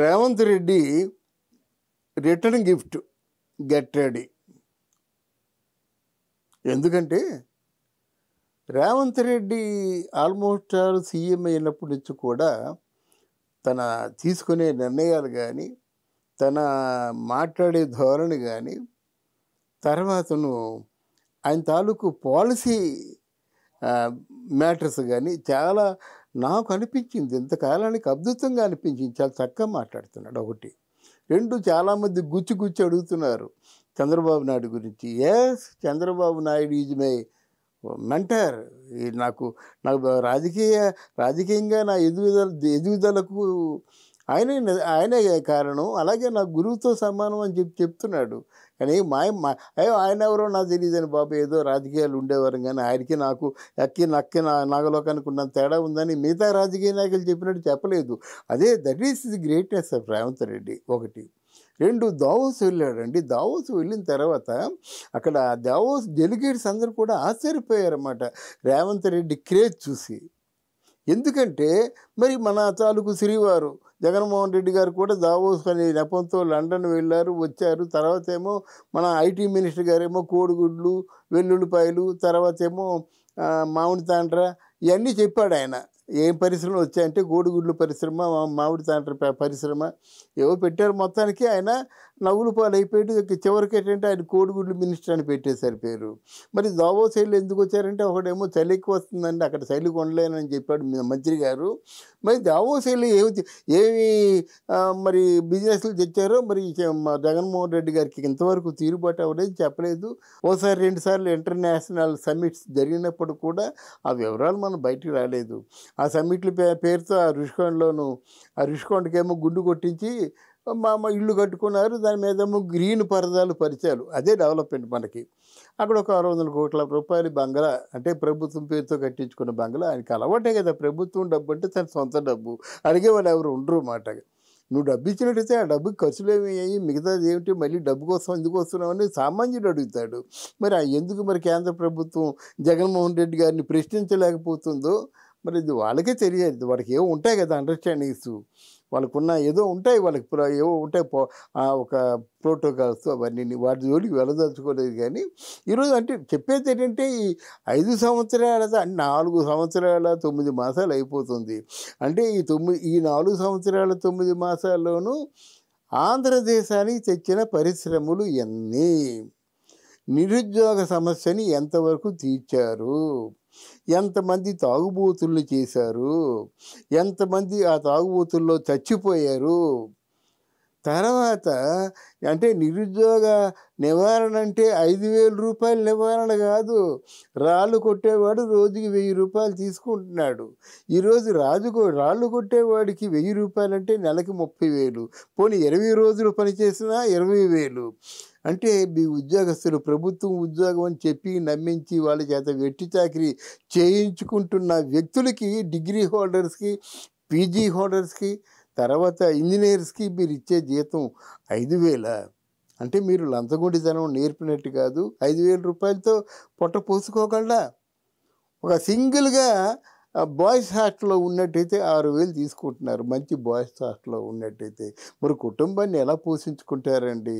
Revanth Reddy return gift get ready ఎందుకంటే Revanth Reddy almost all CM అయినప్పటి నుంచి కూడా తన తీసుకునే నిర్ణయాలు కానీ తన మాట్లాడే ధోరణి కానీ తర్వాతను ఆయన తాలూకు పాలసీ మ్యాటర్స్ కానీ చాలా నాకు అనిపించింది ఇంతకాలానికి అద్భుతంగా అనిపించింది చాలా చక్కగా మాట్లాడుతున్నాడు ఒకటి రెండు చాలామంది గుచ్చి గుచ్చి అడుగుతున్నారు చంద్రబాబు నాయుడు గురించి yes Chandrababu Naidu is my mentor నాకు నాకు రాజకీయ రాజకీయంగా నా ఎదుగుదల ఎదుగుదలకు ఆయనే ఆయనే కారణం అలాగే నా గురువుతో సమానం అని చెప్పి చెప్తున్నాడు కానీ మా అయ్యో ఆయన ఎవరో నాకు తెలియదని బాబు ఏదో రాజకీయాలు ఉండేవారు కానీ ఆయనకి నాకు అక్కి నక్కి నా నాగలోకానికి ఉన్న తేడా ఉందని మిగతా రాజకీయ నాయకులు చెప్పినట్టు చెప్పలేదు అదే that is the greatness of Revanth Reddy ఒకటి రెండు దావోస్ వెళ్ళాడండి దావోస్ వెళ్ళిన తర్వాత అక్కడ దావోస్ డెలిగేట్స్ అందరూ కూడా ఆశ్చర్యపోయారన్నమాట రేవంత్ రెడ్డి క్రేజ్ చూసి ఎందుకంటే మరి మన తాలూకు శ్రీవారు జగన్మోహన్ రెడ్డి గారు కూడా దావోస్ అనే నెపంతో లండన్ వెళ్ళారు వచ్చారు తర్వాత ఏమో మన ఐటీ మినిస్టర్ గారేమో కోడిగుడ్లు వెల్లుల్లిపాయలు తర్వాత ఏమో మామిడి తాండ్ర ఇవన్నీ చెప్పాడు ఆయన ఏం పరిశ్రమలు వచ్చాయంటే గోడిగుడ్లు పరిశ్రమ మామిడి తాండ్ర పరిశ్రమ ఏవో పెట్టారు మొత్తానికి ఆయన నవ్వులు పాలు అయిపోయాడు చివరికి ఏంటంటే ఆయన కోడిగుడ్లు మినిస్టర్ అని పెట్టేశారు పేరు మరి దావో వెళ్ళి ఎందుకు వచ్చారంటే ఒకడేమో చలి ఎక్కువ వస్తుందండి అక్కడ చలి కొనలేనని చెప్పాడు మంత్రి గారు మరి దావో శైలి ఏమి ఏమి మరి బిజినెస్లు తెచ్చారో మరి జగన్మోహన్ రెడ్డి గారికి ఇంతవరకు తీరుబాటు అవ్వలేదు చెప్పలేదు ఓసారి రెండుసార్లు ఇంటర్నేషనల్ సమ్మిట్స్ జరిగినప్పుడు కూడా ఆ వివరాలు మనం బయటికి రాలేదు ఆ సమ్మిట్ల పేరుతో ఆ రుషికొండలోను ఆ రుషికొండకేమో గుండు కొట్టించి మా ఇల్లు కట్టుకున్నారు దాని మీద గ్రీన్ పరదాలు పరిచారు అదే డెవలప్మెంట్ మనకి అక్కడ ఒక ఆరు వందల కోట్ల రూపాయలు బంగ్లా అంటే ప్రభుత్వం పేరుతో కట్టించుకున్న బంగ్లా ఆయనకి అలవాటే కదా ప్రభుత్వం డబ్బు అంటే తన సొంత డబ్బు అడిగే వాళ్ళు ఎవరు ఉండరు మాట నువ్వు డబ్బు ఇచ్చినట్టయితే ఆ డబ్బు ఖర్చులు అయ్యి మిగతాది ఏమిటి మళ్ళీ డబ్బు కోసం ఎందుకు వస్తున్నావని సామాన్యుడు అడుగుతాడు మరి ఎందుకు మరి కేంద్ర ప్రభుత్వం జగన్మోహన్ రెడ్డి గారిని ప్రశ్నించలేకపోతుందో మరి ఇది వాళ్ళకే తెలియదు వాడికి ఏమి ఉంటాయి కదా అండర్స్టాండింగ్స్ వాళ్ళకున్న ఏదో ఉంటాయి వాళ్ళకి ఏవో ఉంటాయి ఒక ప్రోటోకాల్స్ అవన్నీ వాటి జోలికి వెళ్ళదలుచుకోలేదు కానీ ఈరోజు అంటే చెప్పేది ఏంటంటే ఈ ఐదు సంవత్సరాల నాలుగు సంవత్సరాల తొమ్మిది మాసాలు అయిపోతుంది అంటే ఈ తొమ్మిది ఈ నాలుగు సంవత్సరాల తొమ్మిది మాసాల్లోనూ ఆంధ్రదేశానికి తెచ్చిన పరిశ్రమలు ఎన్ని నిరుద్యోగ సమస్యని ఎంతవరకు తీర్చారు ఎంతమంది తాగుబోతులు చేశారు ఎంతమంది ఆ తాగుబోతుల్లో చచ్చిపోయారు తర్వాత అంటే నిరుద్యోగ నివారణ అంటే ఐదు వేల రూపాయల నివారణ కాదు రాళ్ళు కొట్టేవాడు రోజుకి వెయ్యి రూపాయలు తీసుకుంటున్నాడు ఈరోజు రాజు రాళ్ళు కొట్టేవాడికి వెయ్యి రూపాయలు అంటే నెలకి ముప్పై వేలు పోనీ ఇరవై రోజులు పనిచేసినా ఇరవై వేలు అంటే మీ ఉద్యోగస్తులు ప్రభుత్వం ఉద్యోగం అని చెప్పి నమ్మించి వాళ్ళ చేత వెట్టి చాకరీ చేయించుకుంటున్న వ్యక్తులకి డిగ్రీ హోల్డర్స్కి పీజీ హోల్డర్స్కి తర్వాత ఇంజనీర్స్కి మీరు ఇచ్చే జీతం ఐదు వేల అంటే మీరు లంతగుండితనం నేర్పినట్టు కాదు ఐదు వేల రూపాయలతో పొట్ట పోసుకోగలరా ఒక సింగిల్గా బాయ్స్ హాస్టల్లో ఉన్నట్టయితే ఆరు వేలు తీసుకుంటున్నారు మంచి బాయ్స్ హాస్టల్లో ఉన్నట్టయితే మరి కుటుంబాన్ని ఎలా పోషించుకుంటారండి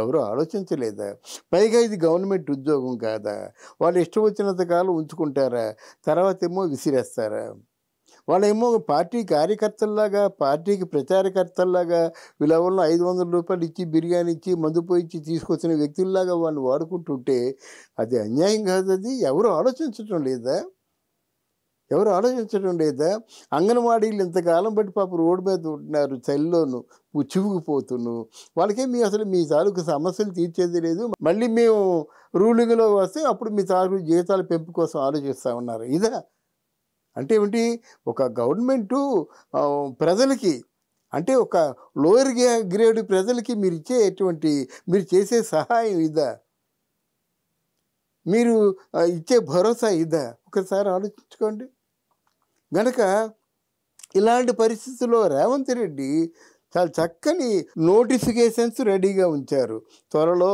ఎవరు ఆలోచించలేదా పైగా ఇది గవర్నమెంట్ ఉద్యోగం కాదా వాళ్ళు ఇష్టం వచ్చినంత కాలం ఉంచుకుంటారా తర్వాత ఏమో విసిరేస్తారా వాళ్ళేమో పార్టీ కార్యకర్తల్లాగా పార్టీకి ప్రచారకర్తల్లాగా వీళ్ళెవరిలో ఐదు వందల రూపాయలు ఇచ్చి బిర్యానీ ఇచ్చి మందు పోయించి తీసుకొచ్చిన వ్యక్తుల్లాగా వాళ్ళు వాడుకుంటుంటే అది అన్యాయం కాదు అది ఎవరు ఆలోచించటం లేదా ఎవరు ఆలోచించడం లేదా అంగన్వాడీలు ఇంతకాలం బట్టి పాప రోడ్డు మీద ఉంటున్నారు చలిలోను చివుకుపోతును వాళ్ళకే మీ అసలు మీ తాలూకు సమస్యలు తీర్చేది లేదు మళ్ళీ మేము రూలింగ్లో వస్తే అప్పుడు మీ తాలూకు జీతాల పెంపు కోసం ఆలోచిస్తూ ఉన్నారు ఇదా అంటే ఏమిటి ఒక గవర్నమెంటు ప్రజలకి అంటే ఒక లోయర్ గ్రేడ్ ప్రజలకి మీరు ఇచ్చేటువంటి మీరు చేసే సహాయం ఇదా మీరు ఇచ్చే భరోసా ఇదా ఒకసారి ఆలోచించుకోండి వెనక ఇలాంటి పరిస్థితుల్లో రేవంత్ రెడ్డి చాలా చక్కని నోటిఫికేషన్స్ రెడీగా ఉంచారు త్వరలో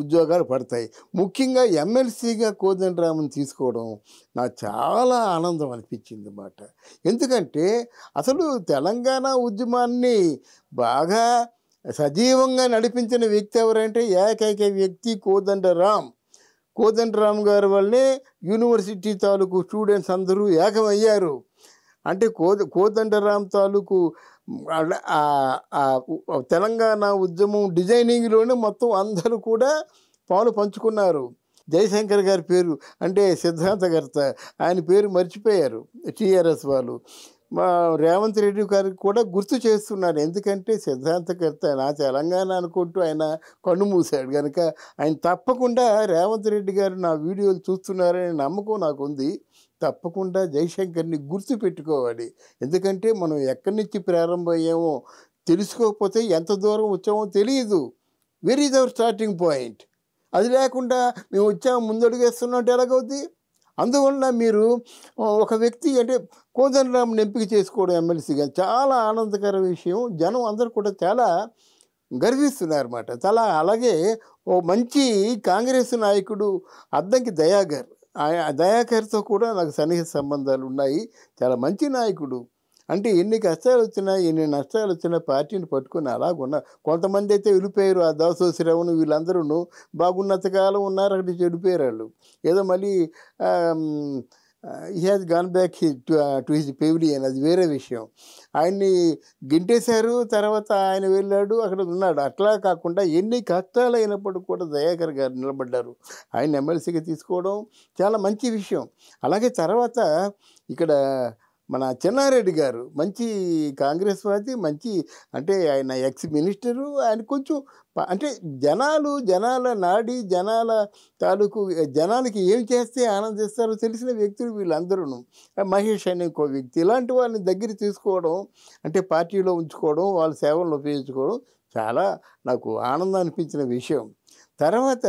ఉద్యోగాలు పడతాయి ముఖ్యంగా ఎమ్మెల్సీగా కోదండరామన్ తీసుకోవడం నాకు చాలా ఆనందం అనిపించింది అన్నమాట ఎందుకంటే అసలు తెలంగాణ ఉద్యమాన్ని బాగా సజీవంగా నడిపించిన వ్యక్తి ఎవరంటే ఏకైక వ్యక్తి కోదండరామ్ కోదండరామ్ గారి వల్లనే యూనివర్సిటీ తాలూకు స్టూడెంట్స్ అందరూ ఏకమయ్యారు అంటే కోద కోదండరామ్ తాలూకు తెలంగాణ ఉద్యమం డిజైనింగ్లోనే మొత్తం అందరూ కూడా పాలు పంచుకున్నారు జయశంకర్ గారి పేరు అంటే సిద్ధాంత సిద్ధాంతకర్త ఆయన పేరు మర్చిపోయారు టీఆర్ఎస్ వాళ్ళు మా రేవంత్ రెడ్డి గారికి కూడా గుర్తు చేస్తున్నారు ఎందుకంటే సిద్ధాంతకర్త నా తెలంగాణ అనుకుంటూ ఆయన కన్ను మూసాడు కనుక ఆయన తప్పకుండా రేవంత్ రెడ్డి గారు నా వీడియోలు చూస్తున్నారనే నమ్మకం నాకుంది తప్పకుండా జయశంకర్ని గుర్తు పెట్టుకోవాలి ఎందుకంటే మనం ఎక్కడి నుంచి ప్రారంభమయ్యామో తెలుసుకోకపోతే ఎంత దూరం వచ్చామో తెలియదు very is our starting point అది లేకుండా మేము వచ్చాము అంటే ఎలాగవుద్ది అందువల్ల మీరు ఒక వ్యక్తి అంటే కోదండరామ్ని ఎంపిక చేసుకోవడం ఎమ్మెల్సీగా చాలా ఆనందకర విషయం జనం అందరూ కూడా చాలా అనమాట చాలా అలాగే ఓ మంచి కాంగ్రెస్ నాయకుడు అద్దంకి దయాకర్ దయాకర్తో కూడా నాకు సన్నిహిత సంబంధాలు ఉన్నాయి చాలా మంచి నాయకుడు అంటే ఎన్ని కష్టాలు వచ్చినా ఎన్ని నష్టాలు వచ్చినా పార్టీని పట్టుకుని అలాగున్న కొంతమంది అయితే వెళ్ళిపోయారు ఆ దాసోశ్రవణ్ వీళ్ళందరూ బాగున్నంత కాలం ఉన్నారు అక్కడ చెడిపోయారు వాళ్ళు ఏదో మళ్ళీ he has gone back to his pavilion అది వేరే విషయం ఆయన్ని గింటేశారు తర్వాత ఆయన వెళ్ళాడు అక్కడ ఉన్నాడు అట్లా కాకుండా ఎన్ని కష్టాలు అయినప్పుడు కూడా దయాకర్ గారు నిలబడ్డారు ఆయన ఎమ్మెల్సీగా తీసుకోవడం చాలా మంచి విషయం అలాగే తర్వాత ఇక్కడ మన చెన్నారెడ్డి గారు మంచి కాంగ్రెస్ పార్టీ మంచి అంటే ఆయన ఎక్స్ మినిస్టరు ఆయన కొంచెం అంటే జనాలు జనాల నాడి జనాల తాలూకు జనాలకి ఏం చేస్తే ఆనందిస్తారో తెలిసిన వ్యక్తులు వీళ్ళందరూ మహేష్ అనే ఇంకో వ్యక్తి ఇలాంటి వాళ్ళని దగ్గర తీసుకోవడం అంటే పార్టీలో ఉంచుకోవడం వాళ్ళ సేవలను ఉపయోగించుకోవడం చాలా నాకు ఆనందం అనిపించిన విషయం తర్వాత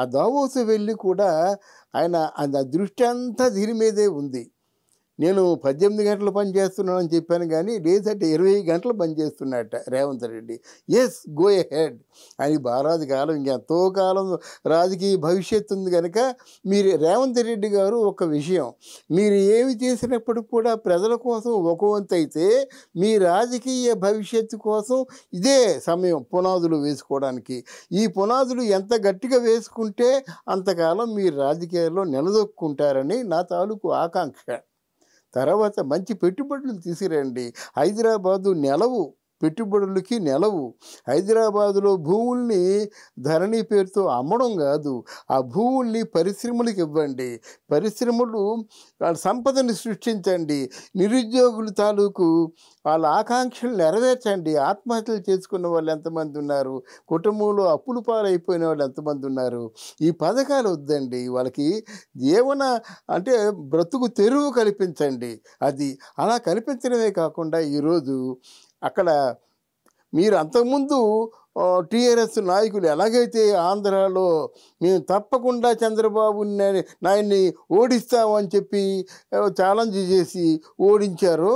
ఆ దావోసు వెళ్ళి కూడా ఆయన దృష్టి అంతా దీని మీదే ఉంది నేను పద్దెనిమిది గంటలు పని చేస్తున్నాను అని చెప్పాను కానీ లేదంటే ఇరవై గంటలు పని చేస్తున్నట్ట Revanth Reddy yes go ahead అని బారాది కాలం ఇంకెంతో కాలం రాజకీయ భవిష్యత్తు ఉంది కనుక మీరు రేవంత్ రెడ్డి గారు ఒక విషయం మీరు ఏమి చేసినప్పటికి కూడా ప్రజల కోసం ఒక వంతైతే మీ రాజకీయ భవిష్యత్తు కోసం ఇదే సమయం పునాదులు వేసుకోవడానికి ఈ పునాదులు ఎంత గట్టిగా వేసుకుంటే అంతకాలం మీరు రాజకీయాల్లో నిలదొక్కుంటారని నా తాలూకు ఆకాంక్ష తర్వాత మంచి పెట్టుబడులు తీసిరండి హైదరాబాదు నెలవు పెట్టుబడులకి నెలవు హైదరాబాదులో భూముల్ని ధరణి పేరుతో అమ్మడం కాదు ఆ భూముల్ని పరిశ్రమలకు ఇవ్వండి పరిశ్రమలు వాళ్ళ సంపదని సృష్టించండి నిరుద్యోగుల తాలూకు వాళ్ళ ఆకాంక్షలు నెరవేర్చండి ఆత్మహత్యలు చేసుకున్న వాళ్ళు ఎంతమంది ఉన్నారు కుటుంబంలో అప్పులు పాలైపోయిన వాళ్ళు ఎంతమంది ఉన్నారు ఈ పథకాలు వద్దండి వాళ్ళకి జీవన అంటే బ్రతుకు తెరువు కల్పించండి అది అలా కల్పించడమే కాకుండా ఈరోజు అక్కడ మీరు అంతకుముందు టీఆర్ఎస్ నాయకులు ఎలాగైతే ఆంధ్రాలో మేము తప్పకుండా చంద్రబాబు నాయన్ని ఓడిస్తామని చెప్పి ఛాలెంజ్ చేసి ఓడించారో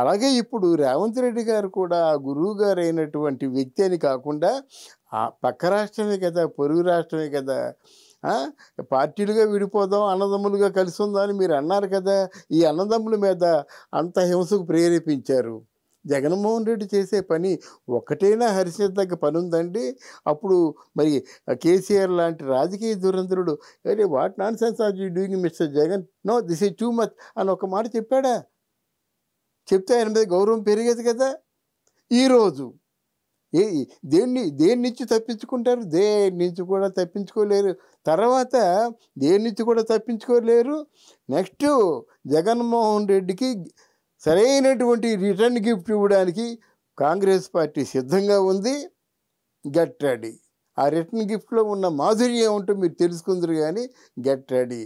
అలాగే ఇప్పుడు రేవంత్ రెడ్డి గారు కూడా గురువు గారు అయినటువంటి వ్యక్తి అని కాకుండా పక్క రాష్ట్రమే కదా పొరుగు రాష్ట్రమే కదా పార్టీలుగా విడిపోదాం అన్నదమ్ములుగా కలిసి అని మీరు అన్నారు కదా ఈ అన్నదమ్ముల మీద అంత హింసకు ప్రేరేపించారు జగన్మోహన్ రెడ్డి చేసే పని ఒకటేనా ఒక్కటైనా దగ్గర పని ఉందండి అప్పుడు మరి కేసీఆర్ లాంటి రాజకీయ దురంధ్రుడు అరే what nonsense are you doing mister Jagan no this is too much అని ఒక మాట చెప్పాడా చెప్తే ఆయన మీద గౌరవం పెరిగేది కదా ఈరోజు ఏ దేన్ని దేని నుంచి తప్పించుకుంటారు దేని నుంచి కూడా తప్పించుకోలేరు తర్వాత దేని నుంచి కూడా తప్పించుకోలేరు నెక్స్ట్ జగన్మోహన్ రెడ్డికి సరైనటువంటి రిటర్న్ గిఫ్ట్ ఇవ్వడానికి కాంగ్రెస్ పార్టీ సిద్ధంగా ఉంది గెట్ రెడీ ఆ రిటర్న్ గిఫ్ట్లో ఉన్న మాధుర్యం ఏమిటో మీరు తెలుసుకుందరు కానీ గెట్ రెడీ